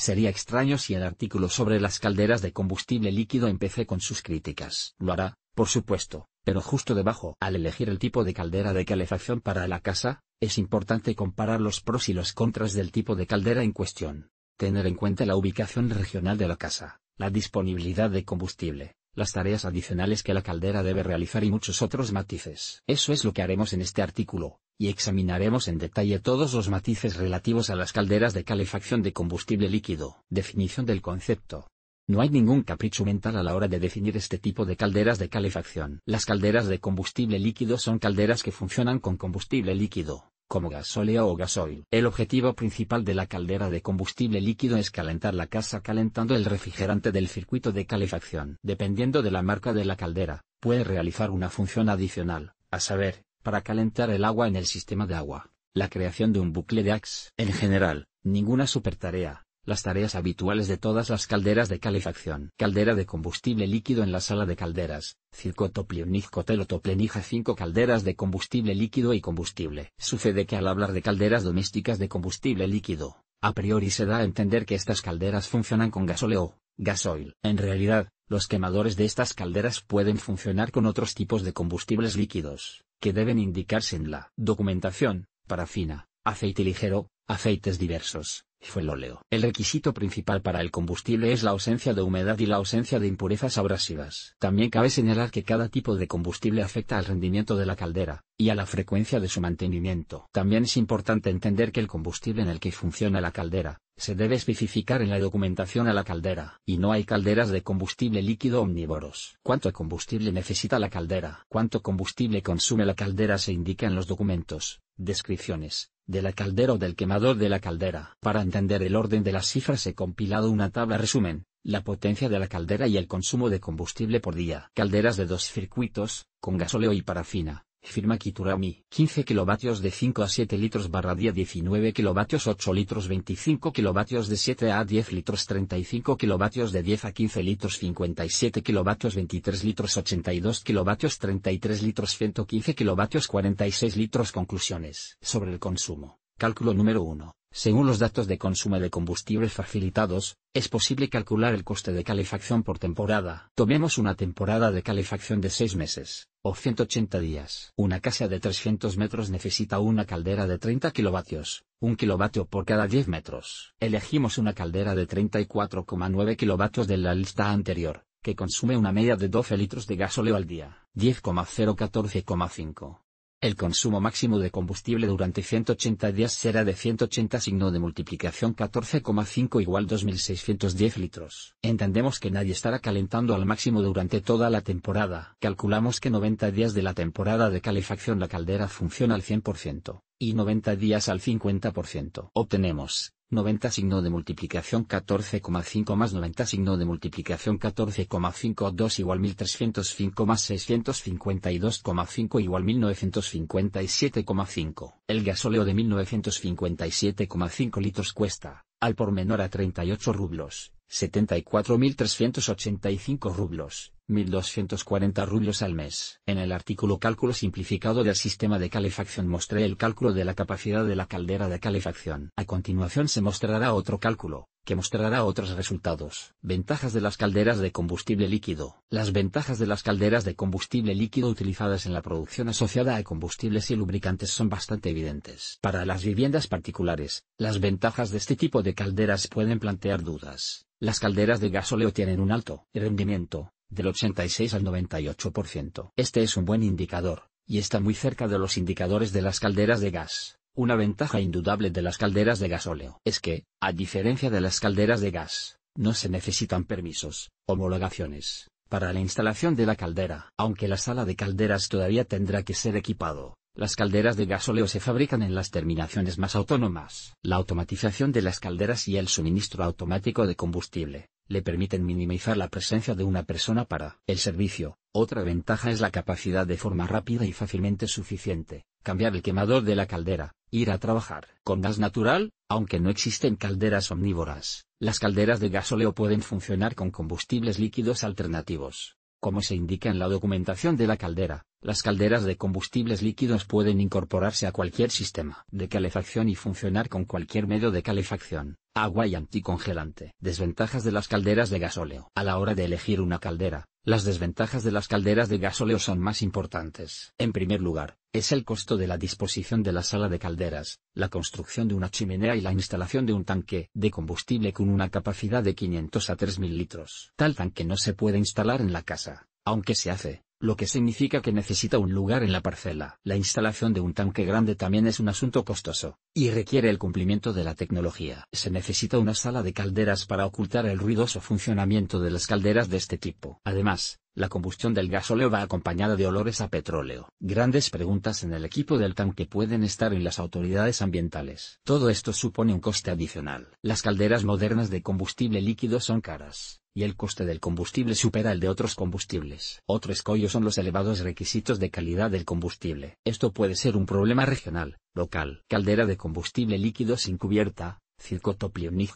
Sería extraño si el artículo sobre las calderas de combustible líquido empecé con sus críticas. Lo hará, por supuesto, pero justo debajo, al elegir el tipo de caldera de calefacción para la casa, es importante comparar los pros y los contras del tipo de caldera en cuestión. Tener en cuenta la ubicación regional de la casa, la disponibilidad de combustible, las tareas adicionales que la caldera debe realizar y muchos otros matices. Eso es lo que haremos en este artículo, y examinaremos en detalle todos los matices relativos a las calderas de calefacción de combustible líquido. Definición del concepto. No hay ningún capricho mental a la hora de definir este tipo de calderas de calefacción. Las calderas de combustible líquido son calderas que funcionan con combustible líquido, como gasóleo o gasoil. El objetivo principal de la caldera de combustible líquido es calentar la casa calentando el refrigerante del circuito de calefacción. Dependiendo de la marca de la caldera, puede realizar una función adicional, a saber, para calentar el agua en el sistema de agua, la creación de un bucle de Axe. En general, ninguna supertarea, las tareas habituales de todas las calderas de calefacción. Caldera de combustible líquido en la sala de calderas, circotoplionizcotelotoplenija 5 calderas de combustible líquido y combustible. Sucede que al hablar de calderas domésticas de combustible líquido, a priori se da a entender que estas calderas funcionan con gasóleo, gasoil. En realidad, los quemadores de estas calderas pueden funcionar con otros tipos de combustibles líquidos, que deben indicarse en la documentación, parafina, aceite ligero, aceites diversos, el óleo. El requisito principal para el combustible es la ausencia de humedad y la ausencia de impurezas abrasivas. También cabe señalar que cada tipo de combustible afecta al rendimiento de la caldera, y a la frecuencia de su mantenimiento. También es importante entender que el combustible en el que funciona la caldera, se debe especificar en la documentación a la caldera. Y no hay calderas de combustible líquido omnívoros. ¿Cuánto combustible necesita la caldera? ¿Cuánto combustible consume la caldera? Se indica en los documentos, descripciones, de la caldera o del quemador de la caldera. Para entender el orden de las cifras he compilado una tabla resumen, la potencia de la caldera y el consumo de combustible por día. Calderas de dos circuitos, con gasóleo y parafina, Firma Kiturami. 15 kilovatios de 5 a 7 litros barra día 19 kilovatios 8 litros 25 kilovatios de 7 a 10 litros 35 kilovatios de 10 a 15 litros 57 kilovatios 23 litros 82 kilovatios 33 litros 115 kilovatios 46 litros Conclusiones. Sobre el consumo. Cálculo número 1. Según los datos de consumo de combustibles facilitados, es posible calcular el coste de calefacción por temporada. Tomemos una temporada de calefacción de 6 meses o 180 días. Una casa de 300 metros necesita una caldera de 30 kilovatios, un kilovatio por cada 10 metros. Elegimos una caldera de 34,9 kilovatios de la lista anterior, que consume una media de 12 litros de gasóleo al día. 10,014,5. El consumo máximo de combustible durante 180 días será de 180 signo de multiplicación 14,5 igual 2610 litros. Entendemos que nadie estará calentando al máximo durante toda la temporada. Calculamos que 90 días de la temporada de calefacción la caldera funciona al 100% y 90 días al 50%. Obtenemos 90 signo de multiplicación 14,5 más 90 signo de multiplicación 14,52 igual 1305 más 652,5 igual 1957,5. El gasóleo de 1957,5 litros cuesta al por menor a 38 rublos, 74.385 rublos, 1.240 rublos al mes. En el artículo Cálculo simplificado del sistema de calefacción mostré el cálculo de la capacidad de la caldera de calefacción. A continuación se mostrará otro cálculo, que mostrará otros resultados. Ventajas de las calderas de combustible líquido. Las ventajas de las calderas de combustible líquido utilizadas en la producción asociada a combustibles y lubricantes son bastante evidentes. Para las viviendas particulares, las ventajas de este tipo de calderas pueden plantear dudas. Las calderas de gasóleo tienen un alto rendimiento, del 86 al 98%. Este es un buen indicador, y está muy cerca de los indicadores de las calderas de gas. Una ventaja indudable de las calderas de gasóleo es que, a diferencia de las calderas de gas, no se necesitan permisos, homologaciones, para la instalación de la caldera. Aunque la sala de calderas todavía tendrá que ser equipado, las calderas de gasóleo se fabrican en las terminaciones más autónomas. La automatización de las calderas y el suministro automático de combustible, le permiten minimizar la presencia de una persona para el servicio. Otra ventaja es la capacidad de forma rápida y fácilmente suficiente cambiar el quemador de la caldera, ir a trabajar con gas natural, aunque no existen calderas omnívoras, las calderas de gasóleo pueden funcionar con combustibles líquidos alternativos, como se indica en la documentación de la caldera. Las calderas de combustibles líquidos pueden incorporarse a cualquier sistema de calefacción y funcionar con cualquier medio de calefacción, agua y anticongelante. Desventajas de las calderas de gasóleo. A la hora de elegir una caldera, las desventajas de las calderas de gasóleo son más importantes. En primer lugar, es el costo de la disposición de la sala de calderas, la construcción de una chimenea y la instalación de un tanque de combustible con una capacidad de 500 a 3.000 litros. Tal tanque no se puede instalar en la casa, aunque se hace lo que significa que necesita un lugar en la parcela. La instalación de un tanque grande también es un asunto costoso, y requiere el cumplimiento de la tecnología. Se necesita una sala de calderas para ocultar el ruidoso funcionamiento de las calderas de este tipo. Además, la combustión del gasóleo va acompañada de olores a petróleo. Grandes preguntas en el equipo del tanque pueden estar en las autoridades ambientales. Todo esto supone un coste adicional. Las calderas modernas de combustible líquido son caras, y el coste del combustible supera el de otros combustibles. Otro escollo son los elevados requisitos de calidad del combustible. Esto puede ser un problema regional, local. Caldera de combustible líquido sin cubierta, circotoplionij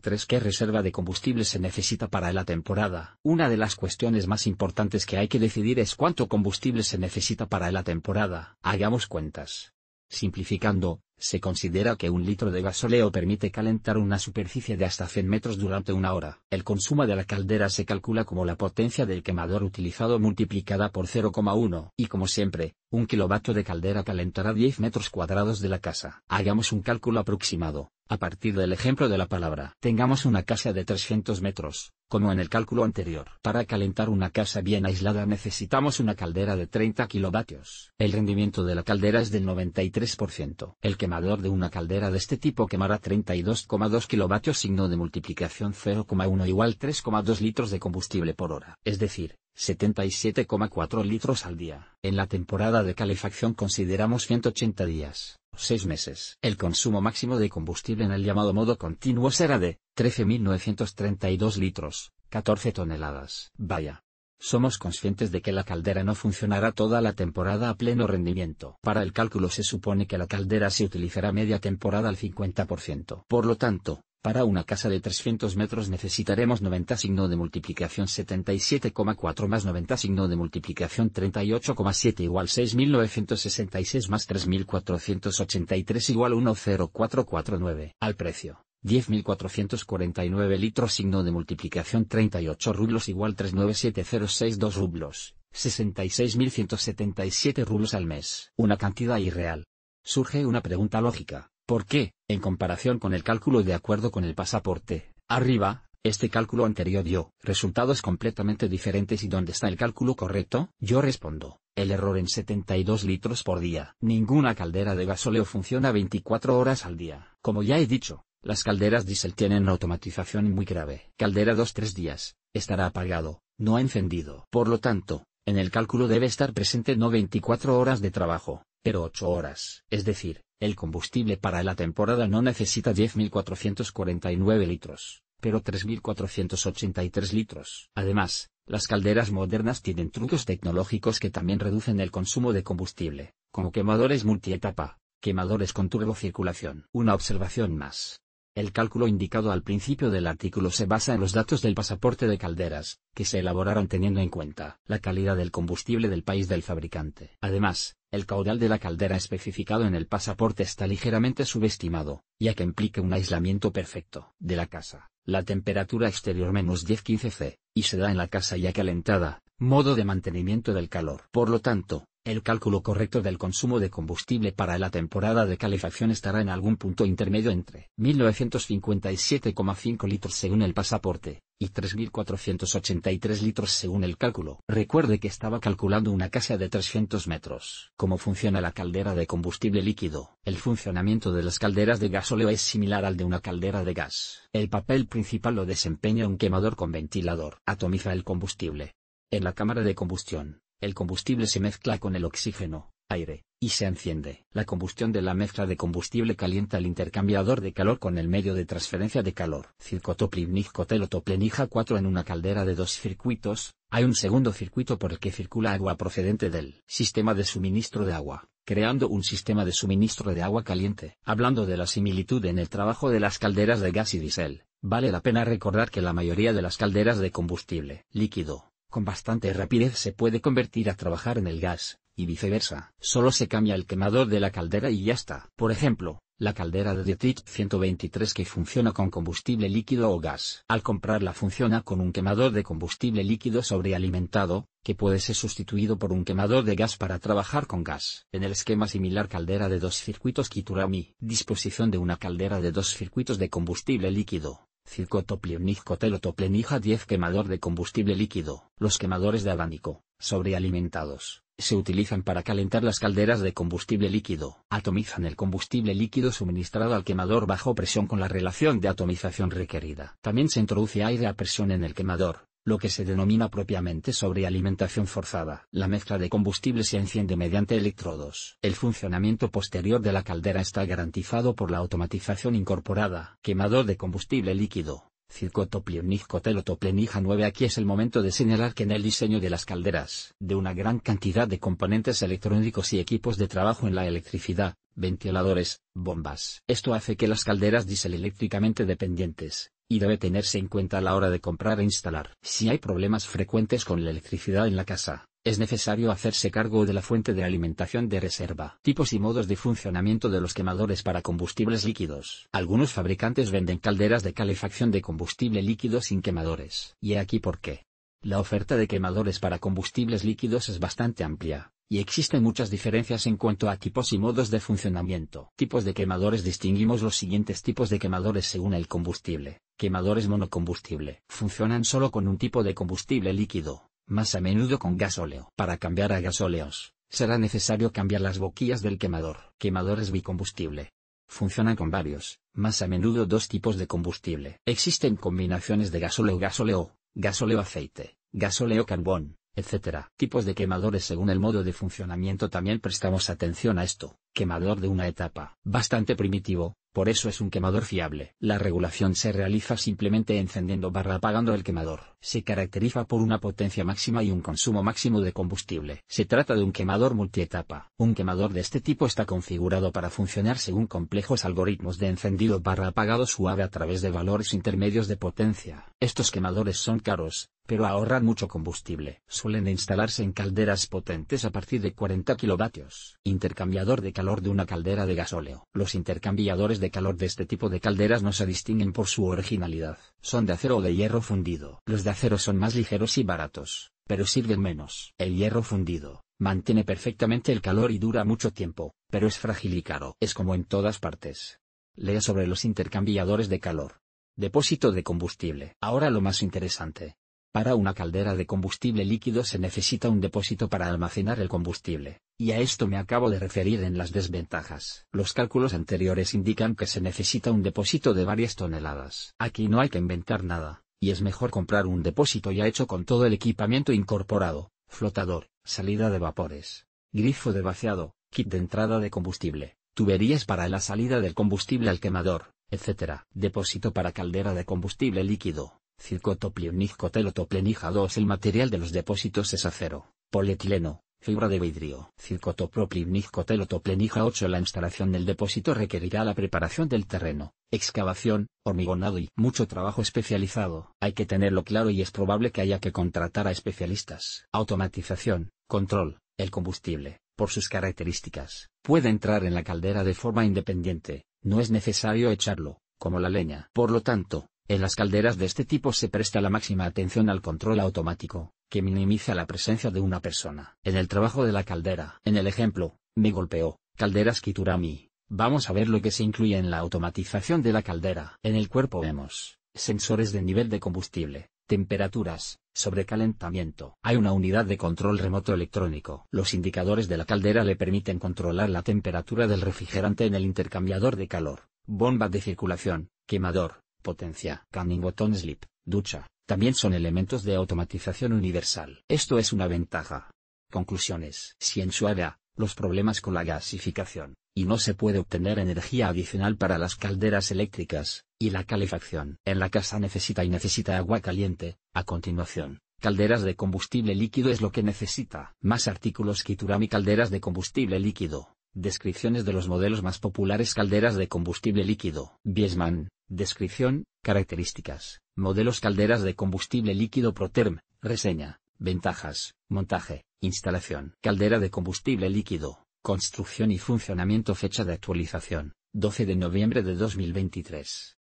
3 ¿Qué reserva de combustible se necesita para la temporada? Una de las cuestiones más importantes que hay que decidir es cuánto combustible se necesita para la temporada. Hagamos cuentas. Simplificando, se considera que un litro de gasóleo permite calentar una superficie de hasta 100 metros durante una hora. El consumo de la caldera se calcula como la potencia del quemador utilizado multiplicada por 0,1. Y como siempre, un kilovatio de caldera calentará 10 metros cuadrados de la casa. Hagamos un cálculo aproximado, a partir del ejemplo de la palabra. Tengamos una casa de 300 metros, como en el cálculo anterior. Para calentar una casa bien aislada necesitamos una caldera de 30 kilovatios. El rendimiento de la caldera es del 93%. El quemador de una caldera de este tipo quemará 32,2 kilovatios signo de multiplicación 0,1 igual 3,2 litros de combustible por hora. Es decir, 77,4 litros al día. En la temporada de calefacción consideramos 180 días, 6 meses. El consumo máximo de combustible en el llamado modo continuo será de 13.932 litros, 14 toneladas. Vaya. Somos conscientes de que la caldera no funcionará toda la temporada a pleno rendimiento. Para el cálculo se supone que la caldera se utilizará media temporada al 50%. Por lo tanto, para una casa de 300 metros necesitaremos 90 signo de multiplicación 77,4 más 90 signo de multiplicación 38,7 igual 6.966 más 3.483 igual 1,0449. Al precio. 10.449 litros signo de multiplicación 38 rublos igual 397,062 rublos, 66.177 rublos al mes. Una cantidad irreal. Surge una pregunta lógica. ¿Por qué, en comparación con el cálculo de acuerdo con el pasaporte, arriba, este cálculo anterior dio resultados completamente diferentes y ¿dónde está el cálculo correcto? Yo respondo, el error en 72 litros por día. Ninguna caldera de gasóleo funciona 24 horas al día. Como ya he dicho, las calderas diésel tienen automatización muy grave. Caldera 2-3 días, estará apagado, no ha encendido. Por lo tanto, en el cálculo debe estar presente no 24 horas de trabajo, pero 8 horas. Es decir, el combustible para la temporada no necesita 10.449 litros, pero 3.483 litros. Además, las calderas modernas tienen trucos tecnológicos que también reducen el consumo de combustible, como quemadores multietapa, quemadores con turbocirculación. Una observación más. El cálculo indicado al principio del artículo se basa en los datos del pasaporte de calderas, que se elaboraron teniendo en cuenta la calidad del combustible del país del fabricante. Además, el caudal de la caldera especificado en el pasaporte está ligeramente subestimado, ya que implica un aislamiento perfecto de la casa. La temperatura exterior menos 10-15 C, y se da en la casa ya calentada, modo de mantenimiento del calor. Por lo tanto, el cálculo correcto del consumo de combustible para la temporada de calefacción estará en algún punto intermedio entre 1957,5 litros según el pasaporte, y 3.483 litros según el cálculo. Recuerde que estaba calculando una casa de 300 metros. ¿Cómo funciona la caldera de combustible líquido? El funcionamiento de las calderas de gasóleo es similar al de una caldera de gas. El papel principal lo desempeña un quemador con ventilador. Atomiza el combustible. En la cámara de combustión, el combustible se mezcla con el oxígeno, aire, y se enciende. La combustión de la mezcla de combustible calienta el intercambiador de calor con el medio de transferencia de calor. Cotelotoplenija 4 en una caldera de dos circuitos, hay un segundo circuito por el que circula agua procedente del sistema de suministro de agua creando un sistema de suministro de agua caliente. Hablando de la similitud en el trabajo de las calderas de gas y diésel, vale la pena recordar que la mayoría de las calderas de combustible líquido con bastante rapidez se puede convertir a trabajar en el gas, y viceversa. Solo se cambia el quemador de la caldera y ya está. Por ejemplo, la caldera de Dietrich 123 que funciona con combustible líquido o gas. Al comprarla funciona con un quemador de combustible líquido sobrealimentado, que puede ser sustituido por un quemador de gas para trabajar con gas. En el esquema similar caldera de dos circuitos Kiturami, disposición de una caldera de dos circuitos de combustible líquido Cicotoplemnij-cotelotoplenija 10 Quemador de combustible líquido. Los quemadores de abanico, sobrealimentados, se utilizan para calentar las calderas de combustible líquido. Atomizan el combustible líquido suministrado al quemador bajo presión con la relación de atomización requerida. También se introduce aire a presión en el quemador, lo que se denomina propiamente sobrealimentación forzada. La mezcla de combustible se enciende mediante electrodos. El funcionamiento posterior de la caldera está garantizado por la automatización incorporada. Quemador de combustible líquido. Circotoplenicotelotoplenija 9 Aquí es el momento de señalar que en el diseño de las calderas, de una gran cantidad de componentes electrónicos y equipos de trabajo en la electricidad, ventiladores, bombas. Esto hace que las calderas eléctricamente dependientes, y debe tenerse en cuenta a la hora de comprar e instalar. Si hay problemas frecuentes con la electricidad en la casa, es necesario hacerse cargo de la fuente de alimentación de reserva. Tipos y modos de funcionamiento de los quemadores para combustibles líquidos. Algunos fabricantes venden calderas de calefacción de combustible líquido sin quemadores. Y aquí por qué. La oferta de quemadores para combustibles líquidos es bastante amplia, y existen muchas diferencias en cuanto a tipos y modos de funcionamiento. Tipos de quemadores Distinguimos los siguientes tipos de quemadores según el combustible. Quemadores monocombustible. Funcionan solo con un tipo de combustible líquido, más a menudo con gasóleo. Para cambiar a gasóleos, será necesario cambiar las boquillas del quemador. Quemadores bicombustible. Funcionan con varios, más a menudo dos tipos de combustible. Existen combinaciones de gasóleo-gasóleo, gasóleo-aceite, gasóleo-carbón, etcétera. Tipos de quemadores según el modo de funcionamiento también prestamos atención a esto. Quemador de una etapa. Bastante primitivo, por eso es un quemador fiable. La regulación se realiza simplemente encendiendo barra apagando el quemador. Se caracteriza por una potencia máxima y un consumo máximo de combustible. Se trata de un quemador multietapa. Un quemador de este tipo está configurado para funcionar según complejos algoritmos de encendido barra apagado suave a través de valores intermedios de potencia. Estos quemadores son caros, pero ahorran mucho combustible. Suelen instalarse en calderas potentes a partir de 40 kilovatios. Intercambiador de calor de una caldera de gasóleo. Los intercambiadores de calor de este tipo de calderas no se distinguen por su originalidad. Son de acero o de hierro fundido. Los de acero son más ligeros y baratos, pero sirven menos. El hierro fundido mantiene perfectamente el calor y dura mucho tiempo, pero es frágil y caro. Es como en todas partes. Lea sobre los intercambiadores de calor. Depósito de combustible. Ahora lo más interesante. Para una caldera de combustible líquido se necesita un depósito para almacenar el combustible, y a esto me acabo de referir en las desventajas. Los cálculos anteriores indican que se necesita un depósito de varias toneladas. Aquí no hay que inventar nada, y es mejor comprar un depósito ya hecho con todo el equipamiento incorporado, flotador, salida de vapores, grifo de vaciado, kit de entrada de combustible, tuberías para la salida del combustible al quemador, etc. Depósito para caldera de combustible líquido. Circotoplívnic-cotelotoplenija 2 El material de los depósitos es acero, polietileno, fibra de vidrio. Circotoplívnic-cotelotoplenija 8 La instalación del depósito requerirá la preparación del terreno, excavación, hormigonado y mucho trabajo especializado. Hay que tenerlo claro y es probable que haya que contratar a especialistas. Automatización, control, el combustible, por sus características, puede entrar en la caldera de forma independiente, no es necesario echarlo, como la leña. Por lo tanto, en las calderas de este tipo se presta la máxima atención al control automático, que minimiza la presencia de una persona. En el trabajo de la caldera, en el ejemplo, me golpeó, calderas Kiturami, vamos a ver lo que se incluye en la automatización de la caldera. En el cuerpo vemos, sensores de nivel de combustible, temperaturas, sobrecalentamiento. Hay una unidad de control remoto electrónico. Los indicadores de la caldera le permiten controlar la temperatura del refrigerante en el intercambiador de calor, bomba de circulación, quemador, potencia, canning slip, ducha, también son elementos de automatización universal. Esto es una ventaja. Conclusiones. Si en su área, los problemas con la gasificación, y no se puede obtener energía adicional para las calderas eléctricas, y la calefacción. En la casa necesita y necesita agua caliente, a continuación, calderas de combustible líquido es lo que necesita. Más artículos Kiturami calderas de combustible líquido. Descripciones de los modelos más populares calderas de combustible líquido. Biesman, Descripción, características, modelos calderas de combustible líquido Proterm, reseña, ventajas, montaje, instalación. Caldera de combustible líquido, construcción y funcionamiento fecha de actualización, 12 de noviembre de 2023.